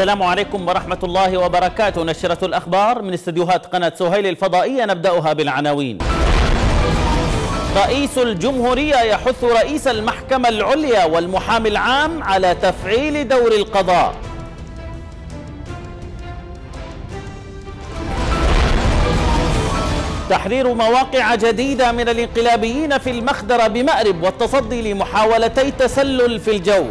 السلام عليكم ورحمة الله وبركاته نشرة الأخبار من استديوهات قناة سهيل الفضائية نبدأها بالعناوين رئيس الجمهورية يحث رئيس المحكمة العليا والمحامي العام على تفعيل دور القضاء تحرير مواقع جديدة من الانقلابيين في المخدر بمأرب والتصدي لمحاولتي تسلل في الجوف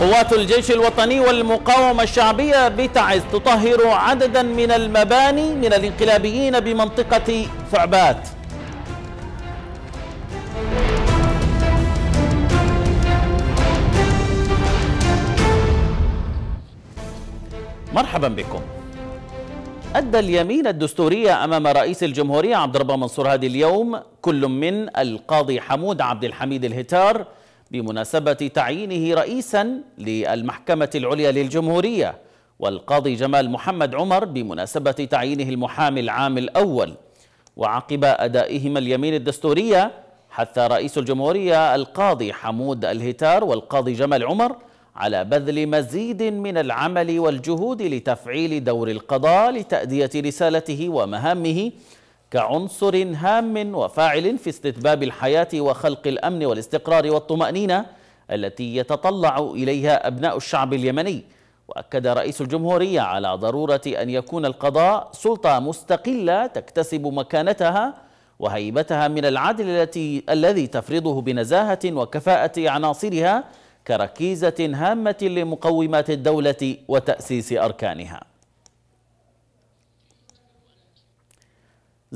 قوات الجيش الوطني والمقاومة الشعبية بتعز تطهر عددا من المباني من الانقلابيين بمنطقة ثعبات مرحبا بكم أدى اليمين الدستورية أمام رئيس الجمهورية عبد الرب منصور هادي اليوم كل من القاضي حمود عبد الحميد الهتار بمناسبة تعيينه رئيسا للمحكمة العليا للجمهورية والقاضي جمال محمد عمر بمناسبة تعيينه المحامي العام الأول وعقب أدائهما اليمين الدستورية حث رئيس الجمهورية القاضي حمود الهتار والقاضي جمال عمر على بذل مزيد من العمل والجهود لتفعيل دور القضاء لتأدية رسالته ومهامه كعنصر هام وفاعل في استتباب الحياة وخلق الأمن والاستقرار والطمأنينة التي يتطلع إليها أبناء الشعب اليمني وأكد رئيس الجمهورية على ضرورة أن يكون القضاء سلطة مستقلة تكتسب مكانتها وهيبتها من العدل التي الذي تفرضه بنزاهة وكفاءة عناصرها كركيزة هامة لمقومات الدولة وتأسيس أركانها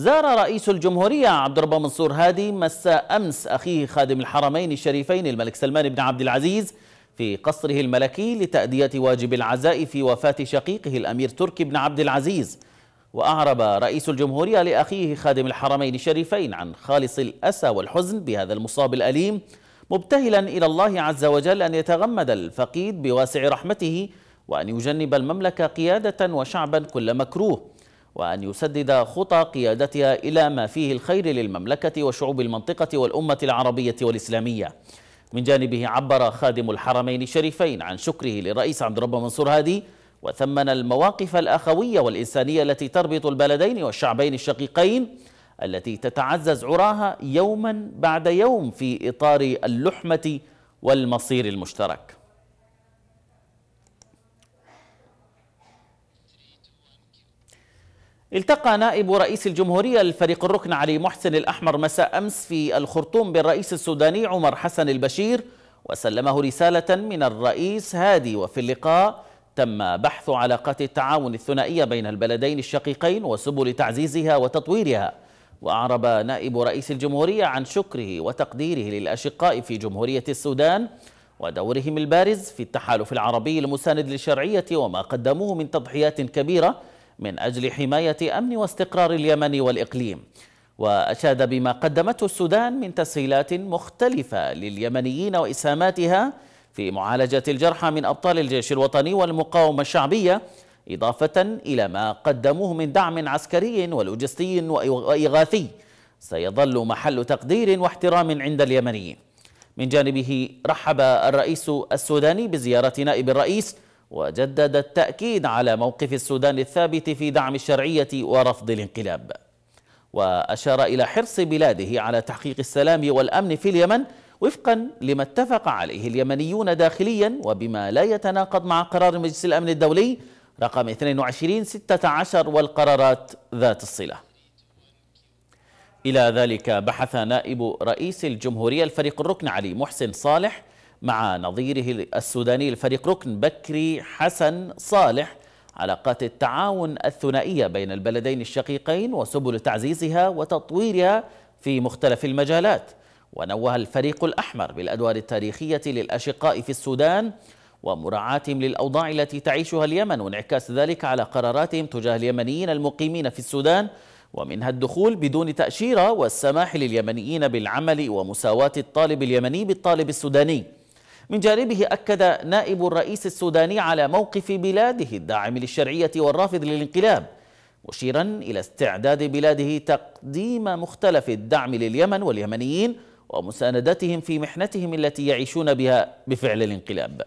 زار رئيس الجمهورية عبد الرب منصور هادي مساء أمس أخيه خادم الحرمين الشريفين الملك سلمان بن عبد العزيز في قصره الملكي لتأدية واجب العزاء في وفاة شقيقه الأمير تركي بن عبد العزيز وأعرب رئيس الجمهورية لأخيه خادم الحرمين الشريفين عن خالص الأسى والحزن بهذا المصاب الأليم مبتهلا إلى الله عز وجل أن يتغمد الفقيد بواسع رحمته وأن يجنب المملكة قيادة وشعبا كل مكروه وأن يسدد خطى قيادتها إلى ما فيه الخير للمملكة وشعوب المنطقة والأمة العربية والإسلامية من جانبه عبر خادم الحرمين الشريفين عن شكره للرئيس عبد الرب منصور هادي وثمن المواقف الأخوية والإنسانية التي تربط البلدين والشعبين الشقيقين التي تتعزز عراها يوما بعد يوم في إطار اللحمة والمصير المشترك التقى نائب رئيس الجمهورية الفريق الركن علي محسن الأحمر مساء أمس في الخرطوم بالرئيس السوداني عمر حسن البشير وسلمه رسالة من الرئيس هادي وفي اللقاء تم بحث علاقات التعاون الثنائية بين البلدين الشقيقين وسبل تعزيزها وتطويرها وأعرب نائب رئيس الجمهورية عن شكره وتقديره للأشقاء في جمهورية السودان ودورهم البارز في التحالف العربي المساند للشرعية وما قدموه من تضحيات كبيرة من أجل حماية أمن واستقرار اليمن والإقليم وأشاد بما قدمته السودان من تسهيلات مختلفة لليمنيين وإسهاماتها في معالجة الجرحى من أبطال الجيش الوطني والمقاومة الشعبية إضافة إلى ما قدموه من دعم عسكري ولوجستي وإغاثي سيظل محل تقدير واحترام عند اليمنيين من جانبه رحب الرئيس السوداني بزيارة نائب الرئيس وجدد التأكيد على موقف السودان الثابت في دعم الشرعية ورفض الانقلاب وأشار إلى حرص بلاده على تحقيق السلام والأمن في اليمن وفقا لما اتفق عليه اليمنيون داخليا وبما لا يتناقض مع قرار مجلس الأمن الدولي رقم 22 16 والقرارات ذات الصلة إلى ذلك بحث نائب رئيس الجمهورية الفريق الركن علي محسن صالح مع نظيره السوداني الفريق ركن بكري حسن صالح علاقات التعاون الثنائية بين البلدين الشقيقين وسبل تعزيزها وتطويرها في مختلف المجالات ونوه الفريق الأحمر بالأدوار التاريخية للأشقاء في السودان ومراعاتهم للأوضاع التي تعيشها اليمن وانعكاس ذلك على قراراتهم تجاه اليمنيين المقيمين في السودان ومنها الدخول بدون تأشيرة والسماح لليمنيين بالعمل ومساواة الطالب اليمني بالطالب السوداني من جانبه أكد نائب الرئيس السوداني على موقف بلاده الداعم للشرعية والرافض للانقلاب مشيرا إلى استعداد بلاده تقديم مختلف الدعم لليمن واليمنيين ومساندتهم في محنتهم التي يعيشون بها بفعل الانقلاب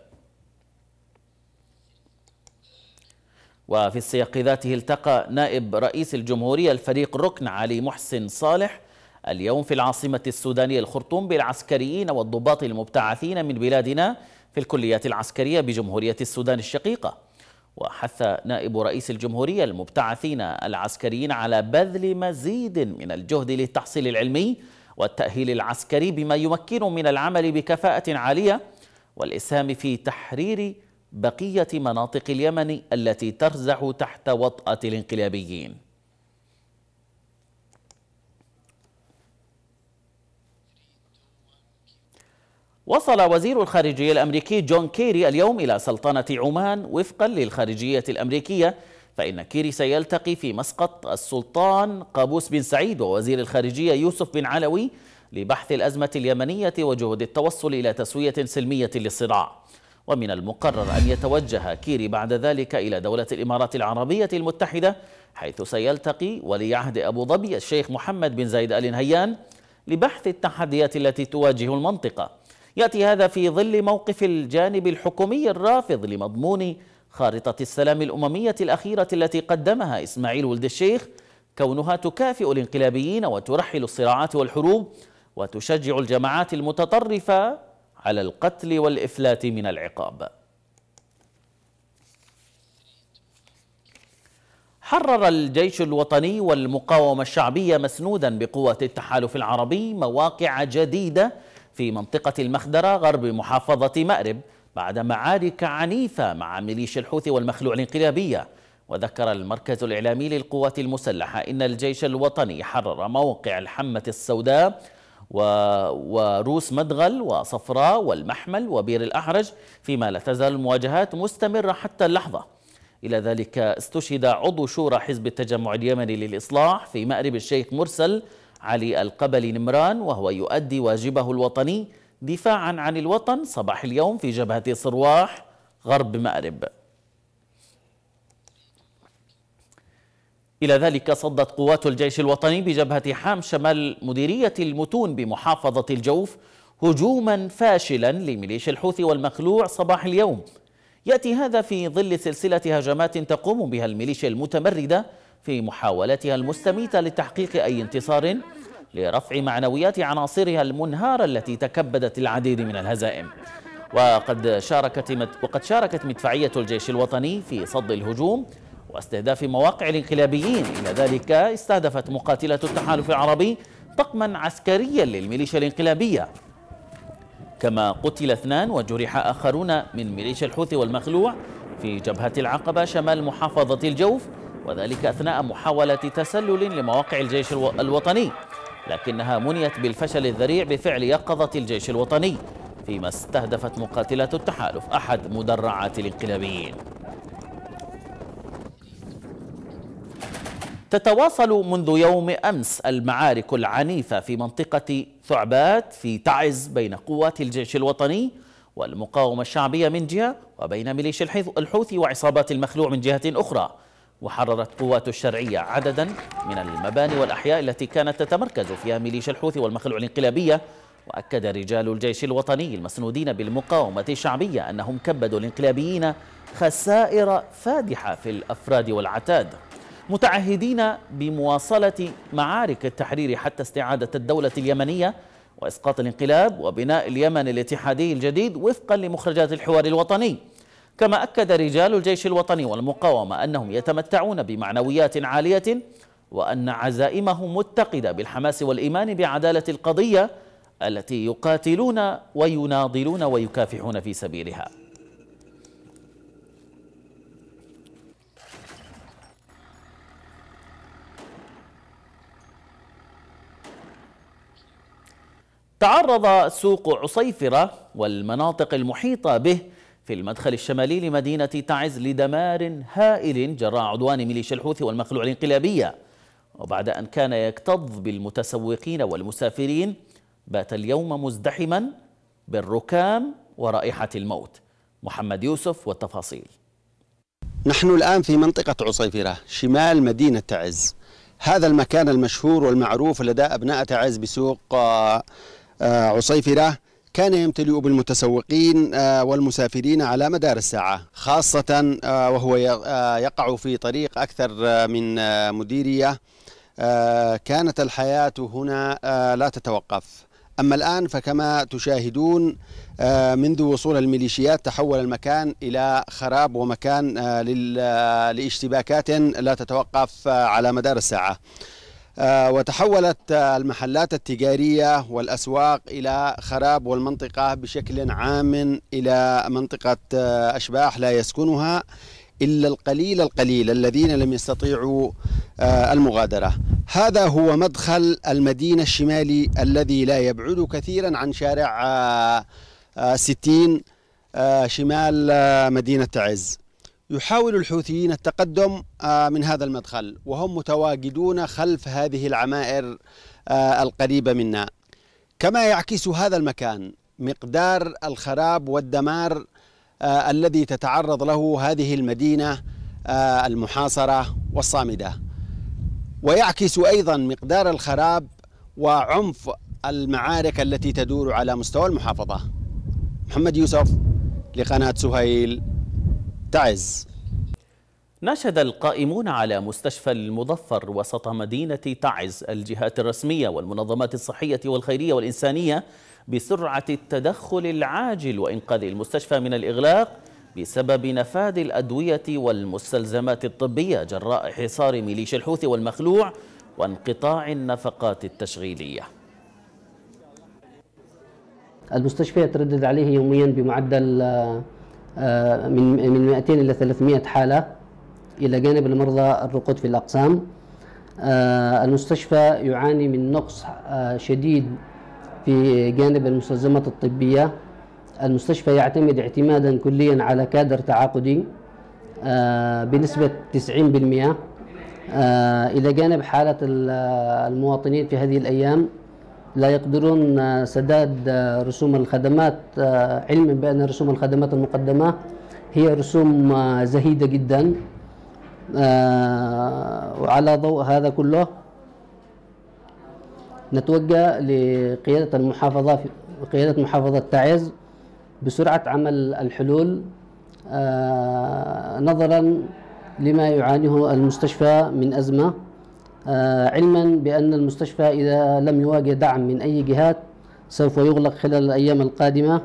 وفي السياق ذاته التقى نائب رئيس الجمهورية الفريق ركن علي محسن صالح اليوم في العاصمة السودانية الخرطوم بالعسكريين والضباط المبتعثين من بلادنا في الكليات العسكرية بجمهورية السودان الشقيقة وحث نائب رئيس الجمهورية المبتعثين العسكريين على بذل مزيد من الجهد للتحصيل العلمي والتأهيل العسكري بما يمكن من العمل بكفاءة عالية والإسهام في تحرير بقية مناطق اليمن التي ترزح تحت وطأة الانقلابيين وصل وزير الخارجية الأمريكي جون كيري اليوم إلى سلطنة عمان وفقا للخارجية الأمريكية فإن كيري سيلتقي في مسقط السلطان قابوس بن سعيد ووزير الخارجية يوسف بن علوي لبحث الأزمة اليمنية وجهود التوصل إلى تسوية سلمية للصراع ومن المقرر أن يتوجه كيري بعد ذلك إلى دولة الإمارات العربية المتحدة حيث سيلتقي ولي عهد أبو ظبي الشيخ محمد بن زايد آل نهيان لبحث التحديات التي تواجه المنطقة ياتي هذا في ظل موقف الجانب الحكومي الرافض لمضمون خارطه السلام الامميه الاخيره التي قدمها اسماعيل ولد الشيخ كونها تكافئ الانقلابيين وترحل الصراعات والحروب وتشجع الجماعات المتطرفه على القتل والافلات من العقاب حرر الجيش الوطني والمقاومة الشعبية مسنودا بقوة التحالف العربي مواقع جديدة في منطقة المخدرة غرب محافظة مأرب بعد معارك عنيفة مع ميليشيا الحوثي والمخلوع الانقلابية وذكر المركز الإعلامي للقوات المسلحة إن الجيش الوطني حرر موقع الحمة السوداء و... وروس مدغل وصفراء والمحمل وبير الأحرج فيما لا تزال المواجهات مستمرة حتى اللحظة إلى ذلك استشهد عضو شورى حزب التجمع اليمني للإصلاح في مأرب الشيخ مرسل علي القبلي نمران وهو يؤدي واجبه الوطني دفاعا عن الوطن صباح اليوم في جبهة صرواح غرب مأرب إلى ذلك صدت قوات الجيش الوطني بجبهة حام شمال مديرية المتون بمحافظة الجوف هجوما فاشلا لميليشيا الحوثي والمخلوع صباح اليوم يأتي هذا في ظل سلسلة هجمات تقوم بها الميليشيا المتمردة في محاولتها المستميتة لتحقيق أي انتصار لرفع معنويات عناصرها المنهارة التي تكبدت العديد من الهزائم وقد شاركت وقد شاركت مدفعية الجيش الوطني في صد الهجوم واستهداف مواقع الانقلابيين إلى ذلك استهدفت مقاتلة التحالف العربي طقما عسكريا للميليشيا الانقلابية كما قتل اثنان وجرح آخرون من ميليشيا الحوثي والمخلوع في جبهة العقبة شمال محافظة الجوف وذلك أثناء محاولة تسلل لمواقع الجيش الوطني لكنها منيت بالفشل الذريع بفعل يقظة الجيش الوطني فيما استهدفت مقاتلات التحالف أحد مدرعات الانقلابيين تتواصل منذ يوم أمس المعارك العنيفة في منطقة ثعبات في تعز بين قوات الجيش الوطني والمقاومة الشعبية من جهة وبين ميليشيا الحوثي وعصابات المخلوع من جهة أخرى وحررت قوات الشرعية عددا من المباني والأحياء التي كانت تتمركز فيها ميليشيا الحوثي والمخلوع الانقلابية وأكد رجال الجيش الوطني المسنودين بالمقاومة الشعبية أنهم كبدوا الانقلابيين خسائر فادحة في الأفراد والعتاد متعهدين بمواصلة معارك التحرير حتى استعادة الدولة اليمنية وإسقاط الانقلاب وبناء اليمن الاتحادي الجديد وفقا لمخرجات الحوار الوطني كما أكد رجال الجيش الوطني والمقاومة أنهم يتمتعون بمعنويات عالية وأن عزائمهم متقدة بالحماس والإيمان بعدالة القضية التي يقاتلون ويناضلون ويكافحون في سبيلها تعرض سوق عصيفرة والمناطق المحيطة به في المدخل الشمالي لمدينة تعز لدمار هائل جراء عدوان ميليشيا الحوثي والمخلوع الانقلابية وبعد أن كان يكتظ بالمتسوقين والمسافرين بات اليوم مزدحما بالركام ورائحة الموت محمد يوسف والتفاصيل نحن الآن في منطقة عصيفرة شمال مدينة تعز هذا المكان المشهور والمعروف لدى أبناء تعز بسوق آه، عصيفرة كان يمتلئ بالمتسوقين آه، والمسافرين على مدار الساعة خاصة آه، وهو آه، يقع في طريق أكثر من مديرية كانت الحياة هنا لا تتوقف أما الآن فكما تشاهدون منذ وصول الميليشيات تحول المكان إلى خراب ومكان لاشتباكات لا تتوقف على مدار الساعة آه، وتحولت آه، المحلات التجارية والأسواق إلى خراب والمنطقة بشكل عام إلى منطقة آه، أشباح لا يسكنها إلا القليل القليل الذين لم يستطيعوا المغادرة هذا هو مدخل المدينة الشمالي الذي لا يبعد كثيرا عن شارع ستين شمال مدينة تعز يحاول الحوثيين التقدم آه، من هذا المدخل وهم متواجدون خلف هذه العمائر آه، القريبة منا كما يعكس هذا المكان مقدار الخراب والدمار آه، الذي تتعرض له هذه المدينة المحاصرة والصامدة ويعكس أيضا مقدار الخراب وعنف المعارك التي تدور على مستوى المحافظة محمد يوسف لقناة سهيل تعز ناشد القائمون على مستشفى المظفر وسط مدينة تعز الجهات الرسمية والمنظمات الصحية والخيرية والإنسانية بسرعة التدخل العاجل وإنقاذ المستشفى من الإغلاق بسبب نفاذ الأدوية والمستلزمات الطبية جراء حصار ميليشيا الحوثي والمخلوع وانقطاع النفقات التشغيلية المستشفى يتردد عليه يوميا بمعدل آه، من من 200 الى 300 حاله الى جانب المرضى الرقود في الاقسام آه، المستشفى يعاني من نقص آه، شديد في جانب المستلزمات الطبيه المستشفى يعتمد اعتمادا كليا على كادر تعاقدي بنسبه 90% الى جانب حاله المواطنين في هذه الايام لا يقدرون سداد رسوم الخدمات علما بأن رسوم الخدمات المقدمة هي رسوم زهيدة جدا وعلى ضوء هذا كله نتوجه لقيادة المحافظة قيادة محافظة تعز بسرعة عمل الحلول آه، نظرا لما يعانيه المستشفى من أزمة آه، علما بأن المستشفى إذا لم يواجه دعم من أي جهات سوف يغلق خلال الأيام القادمة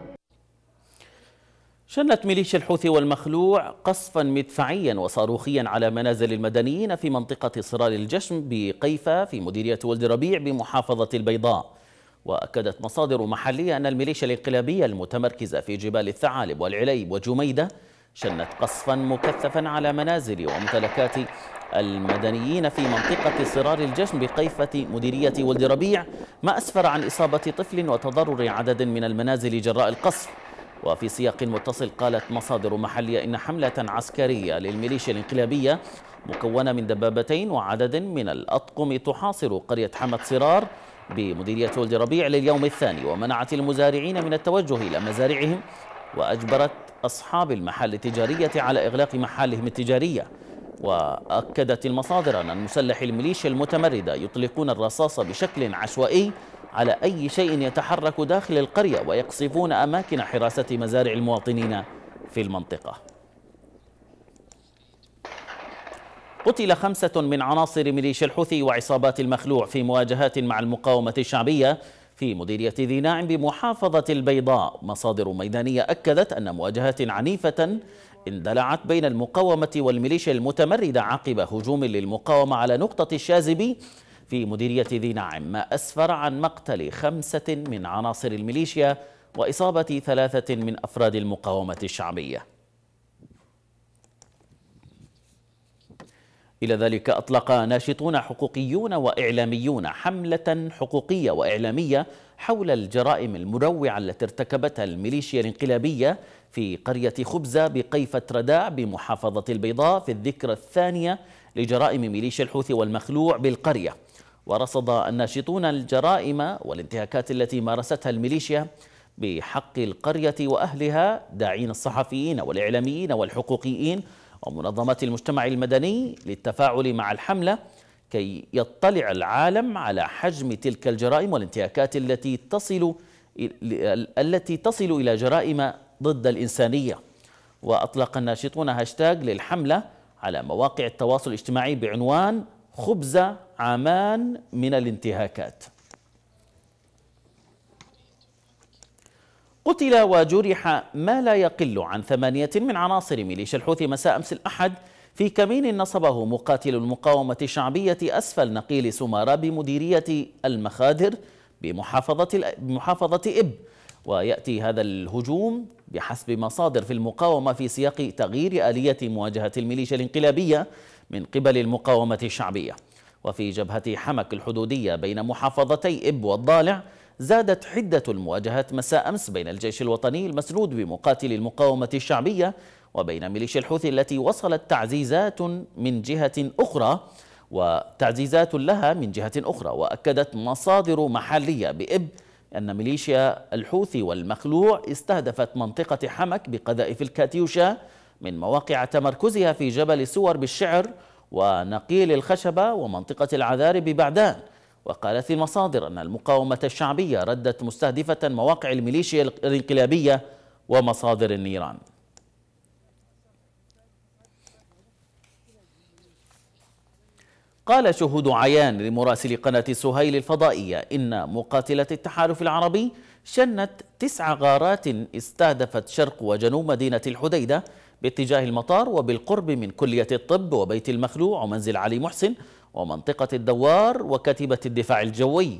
شنت ميليشيا الحوثي والمخلوع قصفا مدفعيا وصاروخيا على منازل المدنيين في منطقة صرار الجشم بقيفة في مديرية ولد ربيع بمحافظة البيضاء وأكدت مصادر محلية أن الميليشيا الانقلابية المتمركزة في جبال الثعالب والعليب وجميدة شنت قصفا مكثفا على منازل وممتلكات المدنيين في منطقة صرار الجشم بقيفة مديرية ولد ربيع ما أسفر عن إصابة طفل وتضرر عدد من المنازل جراء القصف وفي سياق متصل قالت مصادر محلية إن حملة عسكرية للميليشيا الانقلابية مكونة من دبابتين وعدد من الأطقم تحاصر قرية حمد صرار بمديرية ولد ربيع لليوم الثاني ومنعت المزارعين من التوجه إلى مزارعهم وأجبرت أصحاب المحال التجارية على إغلاق محالهم التجارية وأكدت المصادر أن المسلح الميليشيا المتمردة يطلقون الرصاص بشكل عشوائي على أي شيء يتحرك داخل القرية ويقصفون أماكن حراسة مزارع المواطنين في المنطقة قتل خمسة من عناصر ميليشيا الحوثي وعصابات المخلوع في مواجهات مع المقاومة الشعبية في مديرية ذي ناعم بمحافظة البيضاء مصادر ميدانية أكدت أن مواجهات عنيفة اندلعت بين المقاومة والميليشيا المتمردة عقب هجوم للمقاومة على نقطة الشاذبي في مديرية ذي ناعم ما أسفر عن مقتل خمسة من عناصر الميليشيا وإصابة ثلاثة من أفراد المقاومة الشعبية إلى ذلك أطلق ناشطون حقوقيون وإعلاميون حملة حقوقية وإعلامية حول الجرائم المروعة التي ارتكبتها الميليشيا الانقلابية في قرية خبزة بقيفة رداع بمحافظة البيضاء في الذكرى الثانية لجرائم ميليشيا الحوثي والمخلوع بالقرية ورصد الناشطون الجرائم والانتهاكات التي مارستها الميليشيا بحق القرية وأهلها داعين الصحفيين والإعلاميين والحقوقيين ومنظمات المجتمع المدني للتفاعل مع الحملة كي يطلع العالم على حجم تلك الجرائم والانتهاكات التي تصل التي تصل إلى جرائم ضد الإنسانية وأطلق الناشطون هاشتاج للحملة على مواقع التواصل الاجتماعي بعنوان خبز عمان من الانتهاكات قتل وجرح ما لا يقل عن ثمانية من عناصر ميليشيا الحوثي مساء أمس الأحد في كمين نصبه مقاتل المقاومة الشعبية أسفل نقيل سمارة بمديرية المخادر بمحافظة, بمحافظة إب ويأتي هذا الهجوم بحسب مصادر في المقاومة في سياق تغيير آلية مواجهة الميليشيا الانقلابية من قبل المقاومة الشعبية وفي جبهة حمك الحدودية بين محافظتي إب والضالع زادت حدة المواجهات مساء أمس بين الجيش الوطني المسنود بمقاتلي المقاومة الشعبية وبين ميليشيا الحوثي التي وصلت تعزيزات من جهة أخرى وتعزيزات لها من جهة أخرى وأكدت مصادر محلية بإب أن ميليشيا الحوثي والمخلوع استهدفت منطقة حمك بقذائف الكاتيوشا من مواقع تمركزها في جبل سور بالشعر ونقيل الخشبة ومنطقة العذاري ببعدان وقالت المصادر أن المقاومة الشعبية ردت مستهدفة مواقع الميليشيا الانقلابية ومصادر النيران قال شهود عيان لمراسل قناة سهيل الفضائية إن مقاتلة التحالف العربي شنت تسع غارات استهدفت شرق وجنوب مدينة الحديدة باتجاه المطار وبالقرب من كلية الطب وبيت المخلوع ومنزل علي محسن ومنطقة الدوار وكتيبة الدفاع الجوي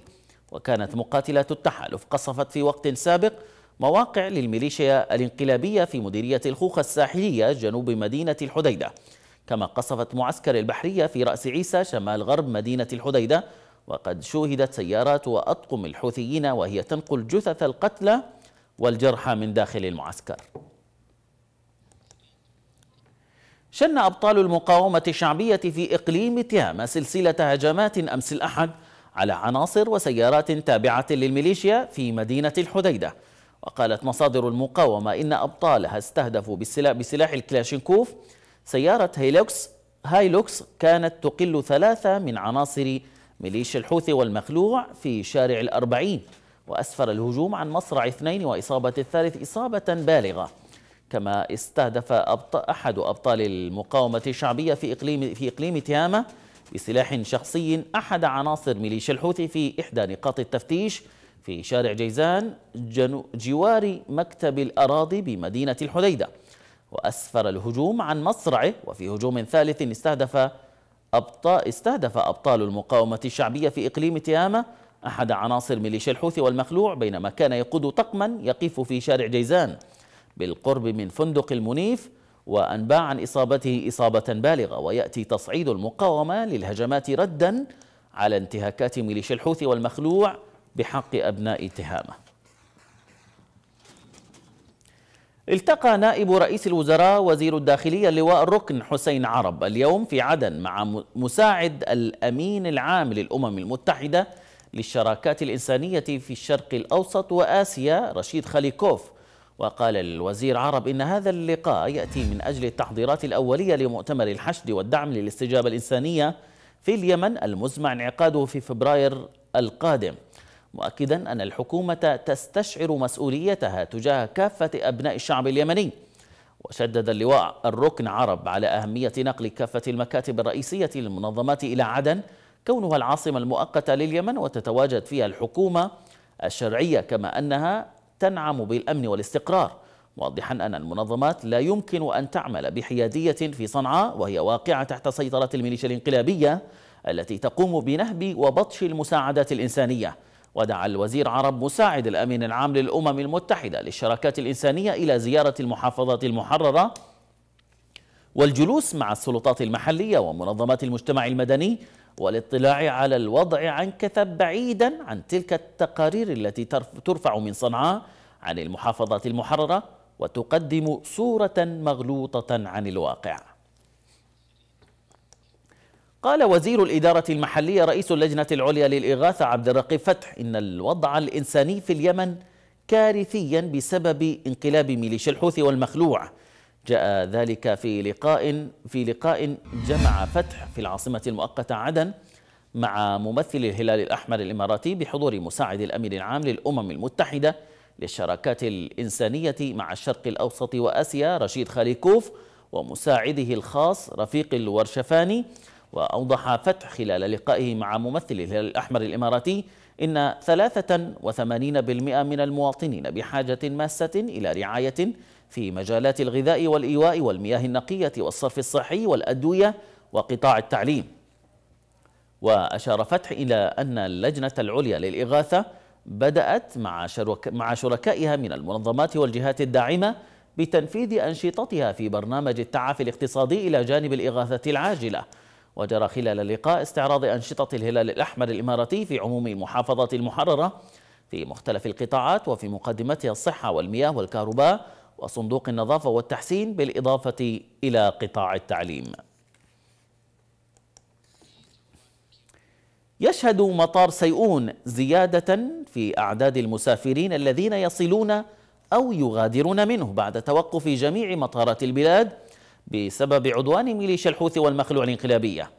وكانت مقاتلات التحالف قصفت في وقت سابق مواقع للميليشيا الانقلابية في مديرية الخوخة الساحلية جنوب مدينة الحديدة كما قصفت معسكر البحرية في رأس عيسى شمال غرب مدينة الحديدة وقد شوهدت سيارات وأطقم الحوثيين وهي تنقل جثث القتلى والجرحى من داخل المعسكر شن أبطال المقاومة الشعبية في إقليم تياما سلسلة هجمات أمس الأحد على عناصر وسيارات تابعة للميليشيا في مدينة الحديدة وقالت مصادر المقاومة إن أبطالها استهدفوا بالسلاح, بسلاح الكلاشينكوف سيارة هيلوكس هايلوكس كانت تقل ثلاثة من عناصر ميليشيا الحوثي والمخلوع في شارع الأربعين وأسفر الهجوم عن مصرع اثنين وإصابة الثالث إصابة بالغة كما استهدف أحد أبطال المقاومة الشعبية في إقليم, في إقليم تياما بسلاح شخصي أحد عناصر ميليشيا الحوثي في إحدى نقاط التفتيش في شارع جيزان جوار مكتب الأراضي بمدينة الحديدة وأسفر الهجوم عن مصرعه وفي هجوم ثالث استهدف أبطال استهدف أبطال المقاومة الشعبية في إقليم تياما أحد عناصر ميليشيا الحوثي والمخلوع بينما كان يقود طقما يقف في شارع جيزان بالقرب من فندق المنيف وأنباء عن إصابته إصابة بالغة ويأتي تصعيد المقاومة للهجمات ردا على انتهاكات ميليشيا الحوثي والمخلوع بحق أبناء تهامة التقى نائب رئيس الوزراء وزير الداخلية اللواء الركن حسين عرب اليوم في عدن مع مساعد الأمين العام للأمم المتحدة للشراكات الإنسانية في الشرق الأوسط وآسيا رشيد خليكوف وقال الوزير عرب إن هذا اللقاء يأتي من أجل التحضيرات الأولية لمؤتمر الحشد والدعم للاستجابة الإنسانية في اليمن المزمع انعقاده في فبراير القادم مؤكدا أن الحكومة تستشعر مسؤوليتها تجاه كافة أبناء الشعب اليمني وشدد اللواء الركن عرب على أهمية نقل كافة المكاتب الرئيسية للمنظمات إلى عدن كونها العاصمة المؤقتة لليمن وتتواجد فيها الحكومة الشرعية كما أنها تنعم بالأمن والاستقرار واضحا أن المنظمات لا يمكن أن تعمل بحيادية في صنعاء وهي واقعة تحت سيطرة الميليشيا الانقلابية التي تقوم بنهب وبطش المساعدات الإنسانية ودعا الوزير عرب مساعد الأمين العام للأمم المتحدة للشراكات الإنسانية إلى زيارة المحافظات المحررة والجلوس مع السلطات المحلية ومنظمات المجتمع المدني والاطلاع على الوضع عن كثب بعيدا عن تلك التقارير التي ترفع من صنعاء عن المحافظات المحررة وتقدم صورة مغلوطة عن الواقع قال وزير الإدارة المحلية رئيس اللجنة العليا للإغاثة عبد الرقيب فتح إن الوضع الإنساني في اليمن كارثيا بسبب انقلاب ميليشيا الحوثي والمخلوع جاء ذلك في لقاء في لقاء جمع فتح في العاصمة المؤقتة عدن مع ممثل الهلال الأحمر الإماراتي بحضور مساعد الأمين العام للأمم المتحدة للشراكات الإنسانية مع الشرق الأوسط وآسيا رشيد خاليكوف ومساعده الخاص رفيق الورشفاني وأوضح فتح خلال لقائه مع ممثل الهلال الأحمر الإماراتي إن 83% من المواطنين بحاجة ماسة إلى رعاية في مجالات الغذاء والإيواء والمياه النقية والصرف الصحي والأدوية وقطاع التعليم وأشار فتح إلى أن اللجنة العليا للإغاثة بدأت مع, مع شركائها من المنظمات والجهات الداعمة بتنفيذ أنشطتها في برنامج التعافي الاقتصادي إلى جانب الإغاثة العاجلة وجرى خلال اللقاء استعراض أنشطة الهلال الأحمر الإماراتي في عموم محافظة المحررة في مختلف القطاعات وفي مقدمتها الصحة والمياه والكهرباء وصندوق النظافة والتحسين بالإضافة إلى قطاع التعليم يشهد مطار سيئون زيادة في أعداد المسافرين الذين يصلون أو يغادرون منه بعد توقف جميع مطارات البلاد بسبب عدوان ميليشيا الحوثي والمخلوع الانقلابية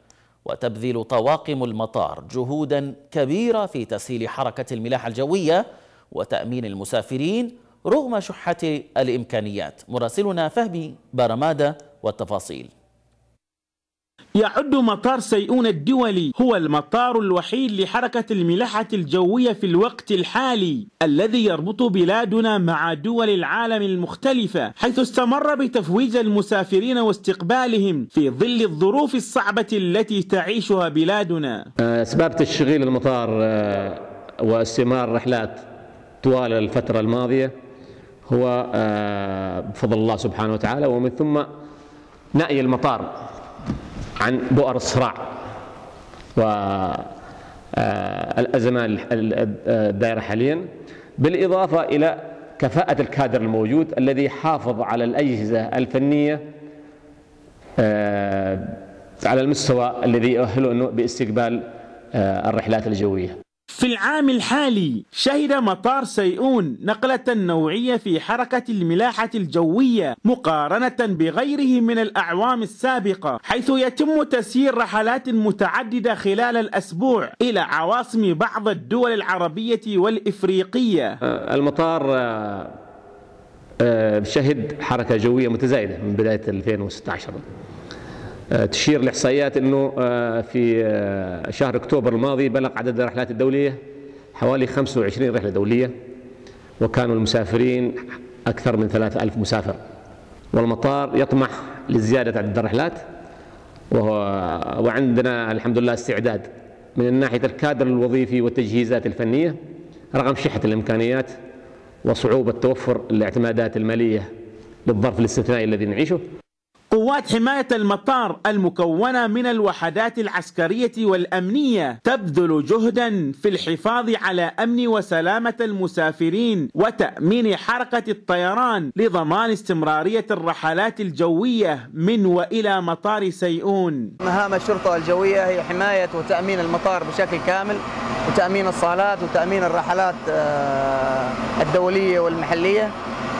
وتبذل طواقم المطار جهودا كبيرة في تسهيل حركة الملاحة الجوية وتأمين المسافرين رغم شحة الإمكانيات مراسلنا فهمي بارمادة والتفاصيل يعد مطار سيئون الدولي هو المطار الوحيد لحركة الملاحة الجوية في الوقت الحالي الذي يربط بلادنا مع دول العالم المختلفة حيث استمر بتفويج المسافرين واستقبالهم في ظل الظروف الصعبة التي تعيشها بلادنا آه، أسباب تشغيل المطار آه، واستمرار رحلات طوال الفترة الماضية هو آه، بفضل الله سبحانه وتعالى ومن ثم نأي المطار عن بؤر الصراع والأزمة آه، الدائرة حاليا بالإضافة إلى كفاءة الكادر الموجود الذي حافظ على الأجهزة الفنية آه، على المستوى الذي يؤهله باستقبال الرحلات الجوية في العام الحالي شهد مطار سيئون نقلة نوعية في حركة الملاحة الجوية مقارنة بغيره من الأعوام السابقة حيث يتم تسيير رحلات متعددة خلال الأسبوع إلى عواصم بعض الدول العربية والإفريقية آه، المطار آه، آه، شهد حركة جوية متزايدة من بداية 2016 آه، تشير الاحصائيات انه آه، في آه، شهر اكتوبر الماضي بلغ عدد الرحلات الدوليه حوالي 25 رحله دوليه وكانوا المسافرين اكثر من 3000 مسافر والمطار يطمح لزياده عدد الرحلات وهو وعندنا الحمد لله استعداد من ناحيه الكادر الوظيفي والتجهيزات الفنيه رغم شحه الامكانيات وصعوبه توفر الاعتمادات الماليه للظرف الاستثنائي الذي نعيشه قوات حماية المطار المكونة من الوحدات العسكرية والأمنية تبذل جهدا في الحفاظ على أمن وسلامة المسافرين وتأمين حركة الطيران لضمان استمرارية الرحلات الجوية من وإلى مطار سيئون مهام الشرطة الجوية هي حماية وتأمين المطار بشكل كامل وتأمين الصالات وتأمين الرحلات آه، الدولية والمحلية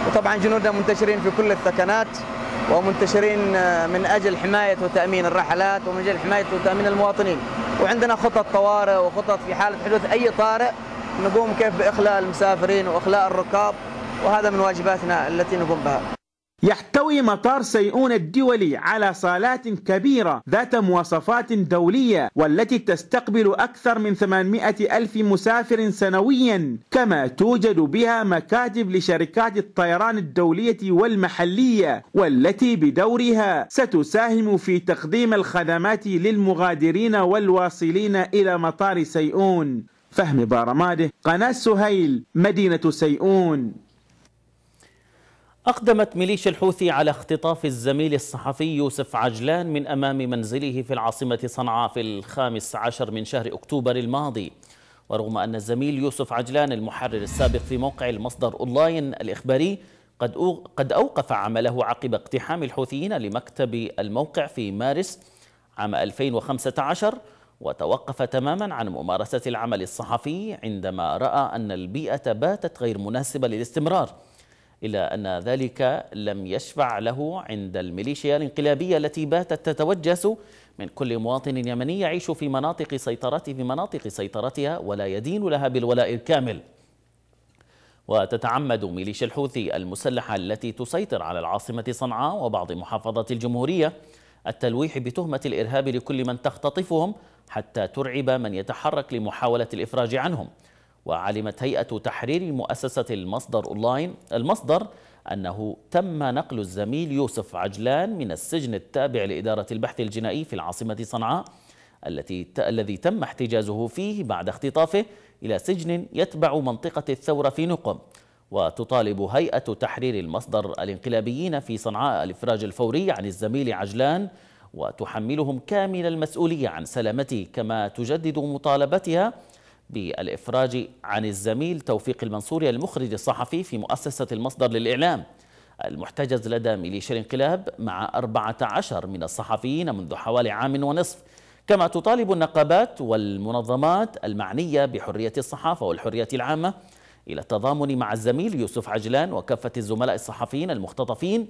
وطبعا جنودنا منتشرين في كل الثكنات ومنتشرين آه، من أجل حماية وتأمين الرحلات ومن أجل حماية وتأمين المواطنين وعندنا خطط طوارئ وخطط في حالة حدوث أي طارئ نقوم كيف بإخلاء المسافرين وإخلاء الركاب وهذا من واجباتنا التي نقوم بها يحتوي مطار سيئون الدولي على صالات كبيرة ذات مواصفات دولية والتي تستقبل أكثر من 800 ألف مسافر سنويا كما توجد بها مكاتب لشركات الطيران الدولية والمحلية والتي بدورها ستساهم في تقديم الخدمات للمغادرين والواصلين إلى مطار سيئون فهم بارماده قناة سهيل مدينة سيئون أقدمت ميليشيا الحوثي على اختطاف الزميل الصحفي يوسف عجلان من أمام منزله في العاصمة صنعاء في الخامس عشر من شهر أكتوبر الماضي ورغم أن الزميل يوسف عجلان المحرر السابق في موقع المصدر أونلاين الإخباري قد قد أوقف عمله عقب اقتحام الحوثيين لمكتب الموقع في مارس عام 2015 وتوقف تماما عن ممارسة العمل الصحفي عندما رأى أن البيئة باتت غير مناسبة للاستمرار إلا أن ذلك لم يشفع له عند الميليشيا الانقلابية التي باتت تتوجس من كل مواطن يمني يعيش في مناطق سيطرته في مناطق سيطرتها ولا يدين لها بالولاء الكامل وتتعمد ميليشيا الحوثي المسلحة التي تسيطر على العاصمة صنعاء وبعض محافظات الجمهورية التلويح بتهمة الإرهاب لكل من تختطفهم حتى ترعب من يتحرك لمحاولة الإفراج عنهم وعلمت هيئة تحرير مؤسسة المصدر أونلاين المصدر أنه تم نقل الزميل يوسف عجلان من السجن التابع لإدارة البحث الجنائي في العاصمة صنعاء التي الذي تم احتجازه فيه بعد اختطافه إلى سجن يتبع منطقة الثورة في نقم وتطالب هيئة تحرير المصدر الانقلابيين في صنعاء الإفراج الفوري عن الزميل عجلان وتحملهم كامل المسؤولية عن سلامته كما تجدد مطالبتها بالإفراج عن الزميل توفيق المنصوري المخرج الصحفي في مؤسسة المصدر للإعلام المحتجز لدى ميليشيا الانقلاب مع 14 من الصحفيين منذ حوالي عام ونصف كما تطالب النقابات والمنظمات المعنية بحرية الصحافة والحرية العامة إلى التضامن مع الزميل يوسف عجلان وكافة الزملاء الصحفيين المختطفين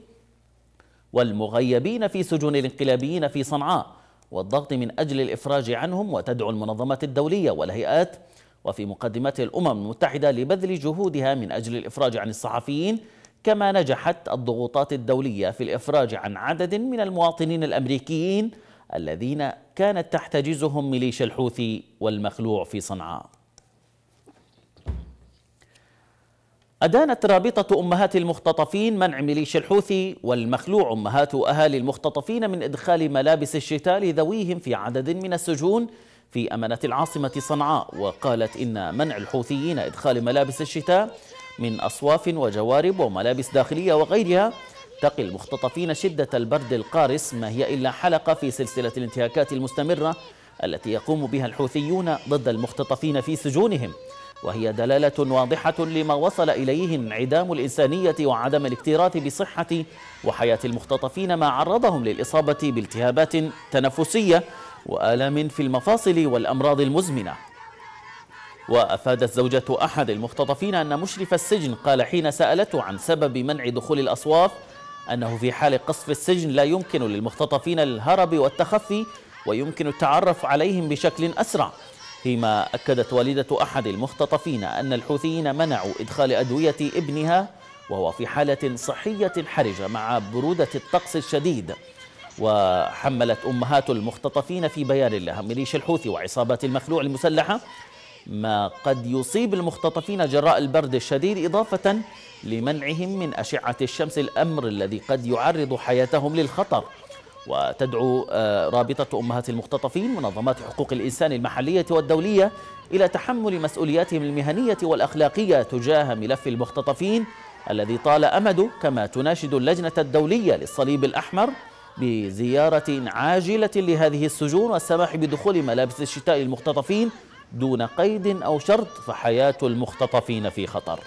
والمغيبين في سجون الانقلابيين في صنعاء والضغط من أجل الإفراج عنهم وتدعو المنظمات الدولية والهيئات وفي مقدمات الأمم المتحدة لبذل جهودها من أجل الإفراج عن الصحفيين كما نجحت الضغوطات الدولية في الإفراج عن عدد من المواطنين الأمريكيين الذين كانت تحتجزهم ميليشيا الحوثي والمخلوع في صنعاء أدانت رابطة أمهات المختطفين منع ميليشيا الحوثي والمخلوع أمهات أهالي المختطفين من إدخال ملابس الشتاء لذويهم في عدد من السجون في أمانة العاصمة صنعاء وقالت إن منع الحوثيين إدخال ملابس الشتاء من أصواف وجوارب وملابس داخلية وغيرها تقي المختطفين شدة البرد القارس ما هي إلا حلقة في سلسلة الانتهاكات المستمرة التي يقوم بها الحوثيون ضد المختطفين في سجونهم وهي دلالة واضحة لما وصل إليه انعدام الإنسانية وعدم الاكتراث بصحة وحياة المختطفين ما عرضهم للإصابة بالتهابات تنفسية وآلام في المفاصل والأمراض المزمنة وأفادت زوجة أحد المختطفين أن مشرف السجن قال حين سألته عن سبب منع دخول الأصواف أنه في حال قصف السجن لا يمكن للمختطفين الهرب والتخفي ويمكن التعرف عليهم بشكل أسرع فيما أكدت والدة أحد المختطفين أن الحوثيين منعوا إدخال أدوية ابنها وهو في حالة صحية حرجة مع برودة الطقس الشديد وحملت أمهات المختطفين في بيان لها ميليشيا الحوثي وعصابات المخلوع المسلحة ما قد يصيب المختطفين جراء البرد الشديد إضافة لمنعهم من أشعة الشمس الأمر الذي قد يعرض حياتهم للخطر وتدعو آه، رابطة أمهات المختطفين منظمات حقوق الإنسان المحلية والدولية إلى تحمل مسؤولياتهم المهنية والأخلاقية تجاه ملف المختطفين الذي طال أمده كما تناشد اللجنة الدولية للصليب الأحمر بزيارة عاجلة لهذه السجون والسماح بدخول ملابس الشتاء للمختطفين دون قيد أو شرط فحياة المختطفين في خطر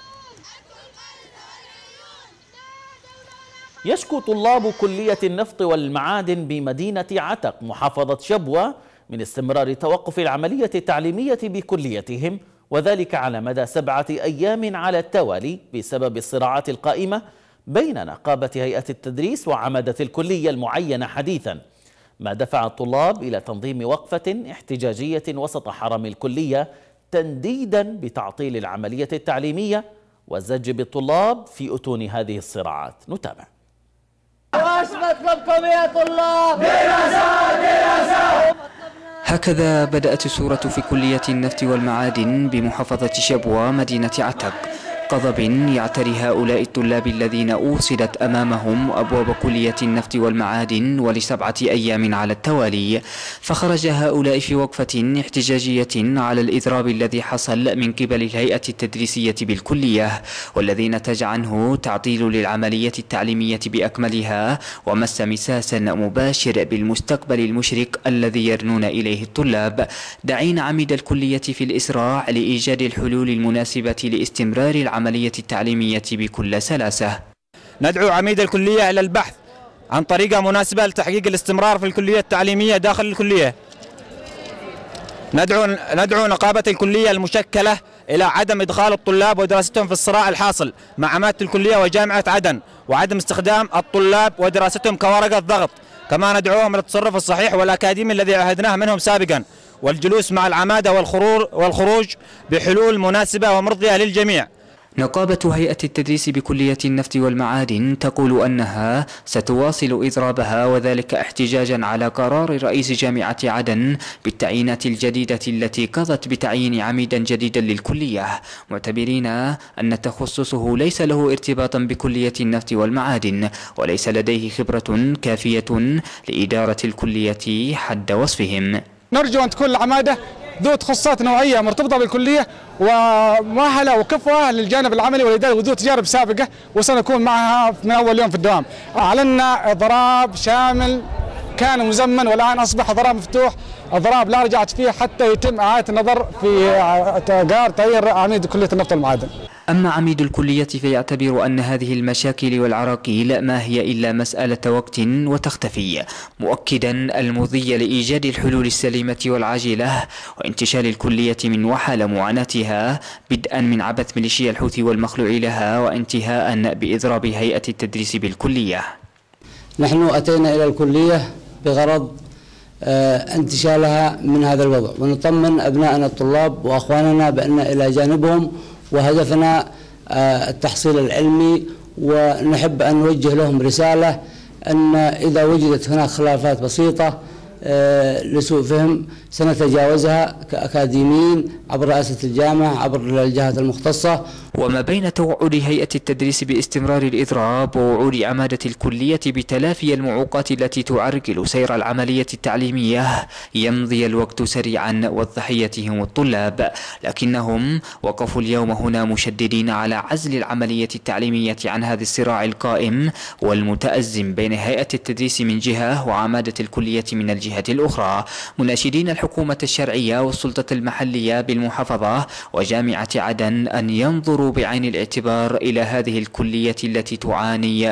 يشكو طلاب كلية النفط والمعادن بمدينة عتق محافظة شبوة من استمرار توقف العملية التعليمية بكليتهم وذلك على مدى سبعة أيام على التوالي بسبب الصراعات القائمة بين نقابة هيئة التدريس وعمدة الكلية المعينة حديثا ما دفع الطلاب إلى تنظيم وقفة احتجاجية وسط حرم الكلية تنديدا بتعطيل العملية التعليمية والزج بالطلاب في أتون هذه الصراعات نتابع واش مطلبكم يا طلاب؟ هكذا بدأت الصورة في كلية النفط والمعادن بمحافظة شبوة مدينة عتب غضب يعتري هؤلاء الطلاب الذين أوصدت أمامهم أبواب كلية النفط والمعادن ولسبعة أيام على التوالي فخرج هؤلاء في وقفة احتجاجية على الإضراب الذي حصل من قبل الهيئة التدريسية بالكلية والذي نتج عنه تعطيل للعملية التعليمية بأكملها ومس مساسا مباشر بالمستقبل المشرق الذي يرنون إليه الطلاب دعين عميد الكلية في الإسراع لإيجاد الحلول المناسبة لاستمرار العمل العملية التعليمية بكل سلاسة ندعو عميد الكلية إلى البحث عن طريقة مناسبة لتحقيق الاستمرار في الكلية التعليمية داخل الكلية ندعو ندعو نقابة الكلية المشكلة إلى عدم إدخال الطلاب ودراستهم في الصراع الحاصل مع عمادة الكلية وجامعة عدن وعدم استخدام الطلاب ودراستهم كورقة ضغط كما ندعوهم للتصرف الصحيح والأكاديمي الذي عهدناه منهم سابقا والجلوس مع العمادة والخروج بحلول مناسبة ومرضية للجميع نقابة هيئة التدريس بكلية النفط والمعادن تقول أنها ستواصل إضرابها وذلك احتجاجا على قرار رئيس جامعة عدن بالتعيينات الجديدة التي قضت بتعيين عميدا جديدا للكلية معتبرين أن تخصصه ليس له ارتباطا بكلية النفط والمعادن وليس لديه خبرة كافية لإدارة الكلية حد وصفهم نرجو أن تكون العمادة ذو تخصصات نوعيه مرتبطه بالكليه ومؤهله وكفوه للجانب العملي والاداري وذو تجارب سابقه وسنكون معها من اول يوم في الدوام. اعلنا اضراب شامل كان مزمن والان اصبح اضراب مفتوح اضراب لا رجعت فيه حتى يتم اعاده النظر في قرار تغيير عميد كليه النفط والمعادن. أما عميد الكلية فيعتبر أن هذه المشاكل والعراقيل ما هي إلا مسألة وقت وتختفي مؤكدا المضي لإيجاد الحلول السليمة والعاجلة وانتشال الكلية من وحل معاناتها بدءا من عبث ميليشيا الحوثي والمخلوع لها وانتهاء بإضراب هيئة التدريس بالكلية نحن أتينا إلى الكلية بغرض آه، انتشالها من هذا الوضع ونطمن أبنائنا الطلاب وأخواننا بأن إلى جانبهم وهدفنا آه، التحصيل العلمي ونحب أن نوجه لهم رسالة أن إذا وجدت هناك خلافات بسيطة آه، لسوء فهم سنتجاوزها كأكاديميين عبر رئاسة الجامعة عبر الجهات المختصة وما بين توعد هيئة التدريس باستمرار الإضراب ووعود عمادة الكلية بتلافي المعوقات التي تعرقل سير العملية التعليمية يمضي الوقت سريعا والضحية هم الطلاب لكنهم وقفوا اليوم هنا مشددين على عزل العملية التعليمية عن هذا الصراع القائم والمتأزم بين هيئة التدريس من جهة وعمادة الكلية من الجهة الجهة الأخرى مناشدين الحكومة الشرعية والسلطة المحلية بالمحافظة وجامعة عدن أن ينظروا بعين الاعتبار إلى هذه الكلية التي تعاني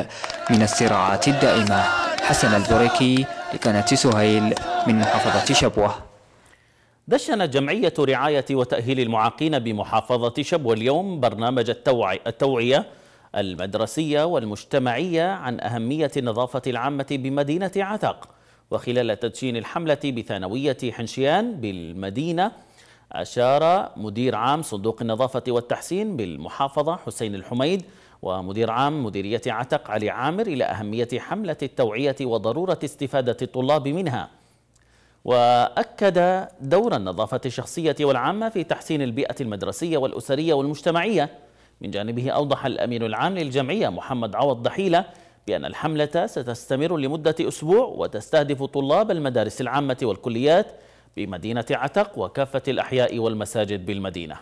من الصراعات الدائمة حسن البريكي لقناة سهيل من محافظة شبوة دشنت جمعية رعاية وتأهيل المعاقين بمحافظة شبوة اليوم برنامج التوعي التوعية المدرسية والمجتمعية عن أهمية النظافة العامة بمدينة عتق وخلال تدشين الحملة بثانوية حنشيان بالمدينة أشار مدير عام صندوق النظافة والتحسين بالمحافظة حسين الحميد ومدير عام مديرية عتق علي عامر إلى أهمية حملة التوعية وضرورة استفادة الطلاب منها وأكد دور النظافة الشخصية والعامة في تحسين البيئة المدرسية والأسرية والمجتمعية من جانبه أوضح الأمين العام للجمعية محمد عوض ضحيلة بأن الحملة ستستمر لمدة أسبوع وتستهدف طلاب المدارس العامة والكليات بمدينة عتق وكافة الأحياء والمساجد بالمدينة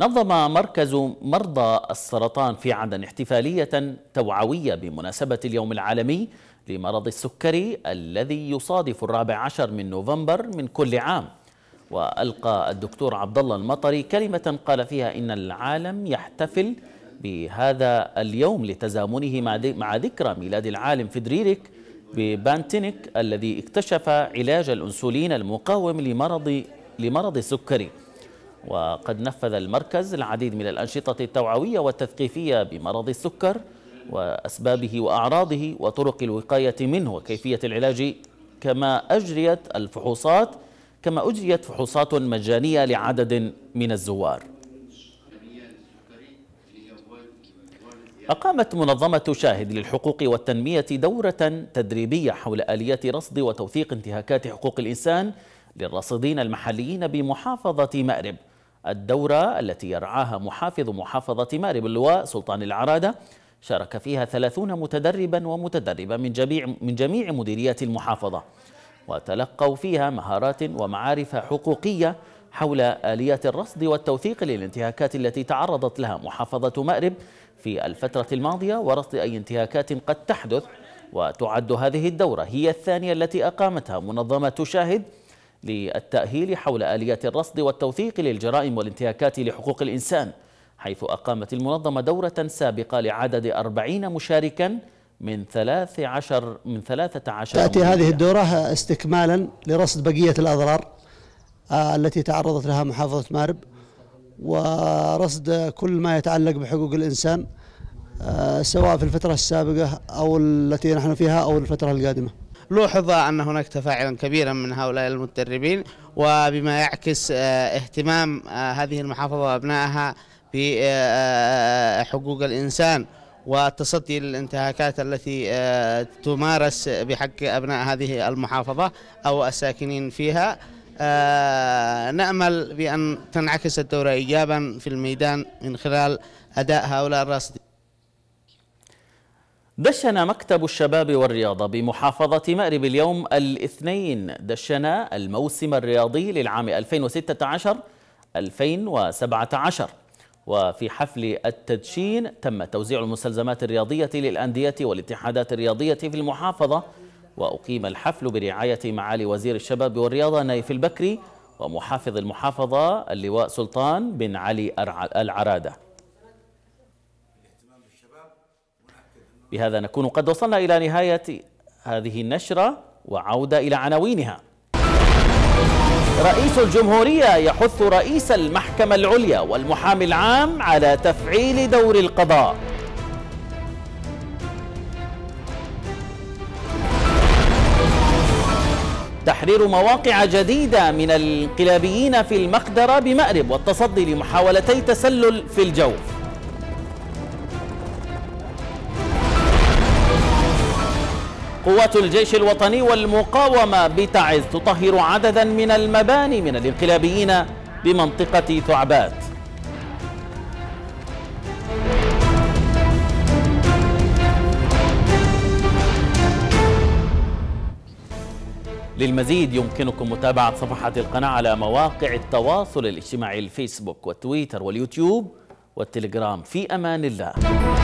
نظم مركز مرضى السرطان في عدن احتفالية توعوية بمناسبة اليوم العالمي لمرض السكري الذي يصادف الرابع عشر من نوفمبر من كل عام والقى الدكتور عبد الله المطري كلمه قال فيها ان العالم يحتفل بهذا اليوم لتزامنه مع ذكرى ميلاد العالم فيدريريك ببانتينيك الذي اكتشف علاج الانسولين المقاوم لمرض لمرض السكري وقد نفذ المركز العديد من الانشطه التوعويه والتثقيفيه بمرض السكر واسبابه واعراضه وطرق الوقايه منه وكيفيه العلاج كما اجريت الفحوصات كما أجريت فحوصات مجانية لعدد من الزوار أقامت منظمة شاهد للحقوق والتنمية دورة تدريبية حول آليات رصد وتوثيق انتهاكات حقوق الإنسان للراصدين المحليين بمحافظة مأرب الدورة التي يرعاها محافظ محافظة مأرب اللواء سلطان العرادة شارك فيها ثلاثون متدربا ومتدربة من جميع, من جميع مديريات المحافظة وتلقوا فيها مهارات ومعارف حقوقية حول آليات الرصد والتوثيق للانتهاكات التي تعرضت لها محافظة مأرب في الفترة الماضية ورصد أي انتهاكات قد تحدث وتعد هذه الدورة هي الثانية التي أقامتها منظمة شاهد للتأهيل حول آليات الرصد والتوثيق للجرائم والانتهاكات لحقوق الإنسان حيث أقامت المنظمة دورة سابقة لعدد أربعين مشاركاً من ثلاث عشر من ثلاثة عشر تأتي هذه الدورة استكمالا لرصد بقية الأضرار آه، التي تعرضت لها محافظة مارب ورصد كل ما يتعلق بحقوق الإنسان آه، سواء في الفترة السابقة أو التي نحن فيها أو الفترة القادمة لوحظ أن هناك تفاعلا كبيرا من هؤلاء المتدربين وبما يعكس آه، اهتمام هذه المحافظة وأبنائها بحقوق الإنسان والتصدي للانتهاكات التي آه، تمارس بحق أبناء هذه المحافظة أو الساكنين فيها آه، نأمل بأن تنعكس الدورة إيجابا في الميدان من خلال أداء هؤلاء الراصدين دشن مكتب الشباب والرياضة بمحافظة مأرب اليوم الاثنين دشن الموسم الرياضي للعام 2016 2017 وفي حفل التدشين تم توزيع المستلزمات الرياضية للأندية والاتحادات الرياضية في المحافظة وأقيم الحفل برعاية معالي وزير الشباب والرياضة نايف البكري ومحافظ المحافظة اللواء سلطان بن علي العرادة بهذا نكون قد وصلنا إلى نهاية هذه النشرة وعودة إلى عناوينها رئيس الجمهورية يحث رئيس المحكمة العليا والمحامي العام على تفعيل دور القضاء تحرير مواقع جديدة من الانقلابيين في المقدرة بمأرب والتصدي لمحاولتي تسلل في الجوف قوات الجيش الوطني والمقاومة بتعز تطهر عددا من المباني من الانقلابيين بمنطقة ثعبات للمزيد يمكنكم متابعة صفحة القناة على مواقع التواصل الاجتماعي الفيسبوك والتويتر واليوتيوب والتليجرام في أمان الله